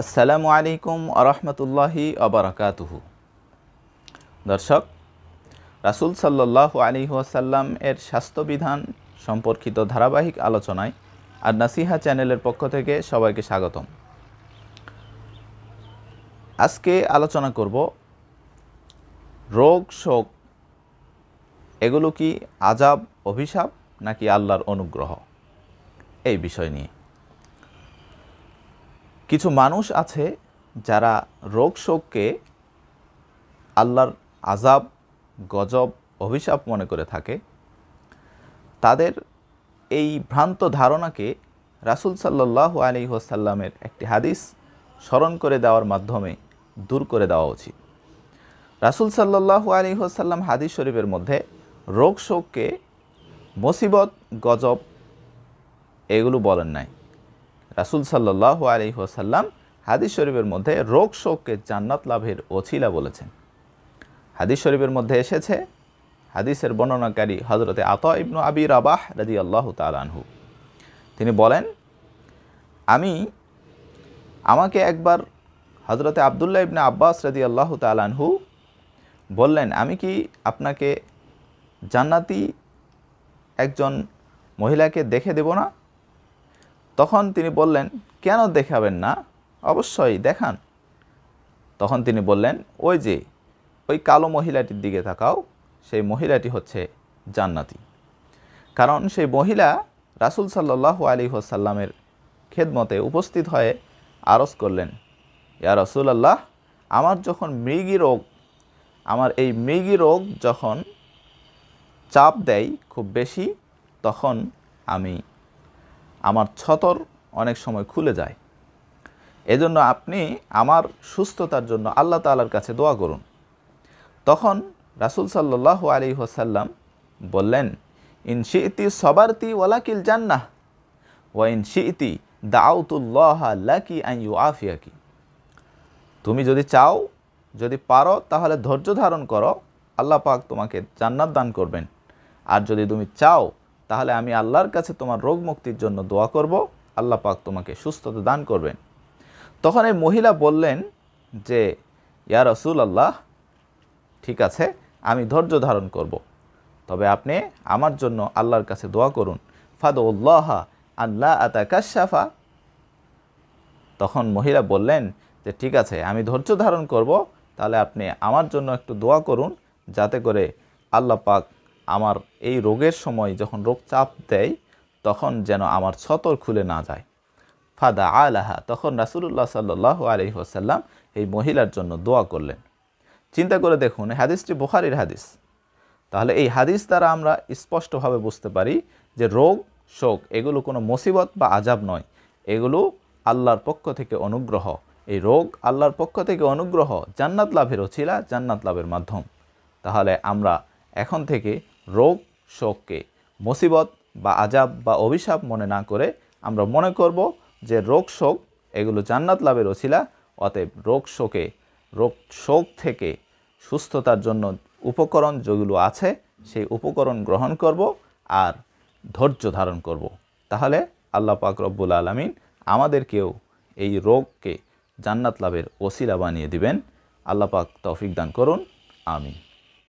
আসসালামু আলাইকুম আরহামতুল্লাহি আবরাকাতুহু দর্শক রাসুল সাল্লাহ আলী ওয়াসাল্লাম এর স্বাস্থ্যবিধান সম্পর্কিত ধারাবাহিক আলোচনায় আর নাসিহা চ্যানেলের পক্ষ থেকে সবাইকে স্বাগতম আজকে আলোচনা করব রোগ শোক এগুলো কি আজাব অভিশাপ নাকি আল্লাহর অনুগ্রহ এই বিষয় নিয়ে কিছু মানুষ আছে যারা রোগ শোককে আল্লাহর আজাব গজব অভিশাপ মনে করে থাকে তাদের এই ভ্রান্ত ধারণাকে রাসুল সাল্লাহ আলী হোসাল্লামের একটি হাদিস স্মরণ করে দেওয়ার মাধ্যমে দূর করে দেওয়া উচিত রাসুল সাল্লাহ আলী হোসাল্লাম হাদিস শরীফের মধ্যে রোগ শোককে মুসিবত গজব এগুলো বলেন নাই রাসুল সাল্লাহ আলহিহাসাল্লাম হাদিস শরীফের মধ্যে রোগ শোককে জান্নাত লাভের অছিলা বলেছেন হাদিস শরীফের মধ্যে এসেছে হাদিসের বর্ণনাকারী হজরতে আত ইবনু আবি রাবাহ রাজি আল্লাহ তালানহু তিনি বলেন আমি আমাকে একবার হজরতে আবদুল্লাহ ইবনে আব্বাস রাজি আল্লাহ তালানহু বললেন আমি কি আপনাকে জান্নাতি একজন মহিলাকে দেখে দেব না তখন তিনি বললেন কেন দেখাবেন না অবশ্যই দেখান তখন তিনি বললেন ওই যে ওই কালো মহিলাটির দিকে থাকাও সেই মহিলাটি হচ্ছে জান্নাতি কারণ সেই মহিলা রাসুল সাল্লাহ আলী হোসাল্লামের খেদমতে উপস্থিত হয়ে আরস করলেন ইয়া রসুল আল্লাহ আমার যখন মৃগী রোগ আমার এই মৃগী রোগ যখন চাপ দেয় খুব বেশি তখন আমি আমার ছতর অনেক সময় খুলে যায় এজন্য আপনি আমার সুস্থতার জন্য আল্লাহ তালার কাছে দোয়া করুন তখন রাসুল সাল্লাহ আলী হাসাল্লাম বললেন ইতি সবারতি ওয়ালাকিল জান্নাহ ওয়া ইনশিইতি দাউতুল্লাহ লাকি আই ইউ আফিয়াকি তুমি যদি চাও যদি পারো তাহলে ধৈর্য ধারণ করো আল্লাহ পাক তোমাকে জান্নাত দান করবেন আর যদি তুমি চাও তাহলে আমি আল্লাহর কাছে তোমার রোগ মুক্তির জন্য দোয়া করব আল্লাহ পাক তোমাকে সুস্থতা দান করবেন তখন এই মহিলা বললেন যে ইয়া রসুল আল্লাহ ঠিক আছে আমি ধৈর্য ধারণ করব। তবে আপনি আমার জন্য আল্লাহর কাছে দোয়া করুন ফাদ উল্লাহা আল্লাহ আতাকাশাফা তখন মহিলা বললেন যে ঠিক আছে আমি ধৈর্য ধারণ করব তাহলে আপনি আমার জন্য একটু দোয়া করুন যাতে করে আল্লাহ পাক আমার এই রোগের সময় যখন রোগ চাপ দেয় তখন যেন আমার ছতর খুলে না যায় ফাদা আলাহা তখন রাসুল্লাহ সাল্লাহ আলহি এই মহিলার জন্য দোয়া করলেন চিন্তা করে দেখুন হাদিসটি বোখারির হাদিস তাহলে এই হাদিস দ্বারা আমরা স্পষ্টভাবে বুঝতে পারি যে রোগ শোক এগুলো কোনো মুসিবত বা আজাব নয় এগুলো আল্লাহর পক্ষ থেকে অনুগ্রহ এই রোগ আল্লাহর পক্ষ থেকে অনুগ্রহ জান্নাত লাভের অছিলা জান্নাত লাভের মাধ্যম তাহলে আমরা এখন থেকে রোগ শোককে মুসিবত বা আজাব বা অভিশাপ মনে না করে আমরা মনে করব যে রোগ শোক এগুলো জান্নাত লাভের অছিলা অতএব রোগ শোকে রোগ শোক থেকে সুস্থতার জন্য উপকরণ যেগুলো আছে সেই উপকরণ গ্রহণ করব আর ধৈর্য ধারণ করব। তাহলে আল্লাহ পাক রব্বুল আলমিন আমাদেরকেও এই রোগকে জান্নাত লাভের ওসিলা বানিয়ে দিবেন আল্লাহ পাক তৌফিক দান করুন আমিন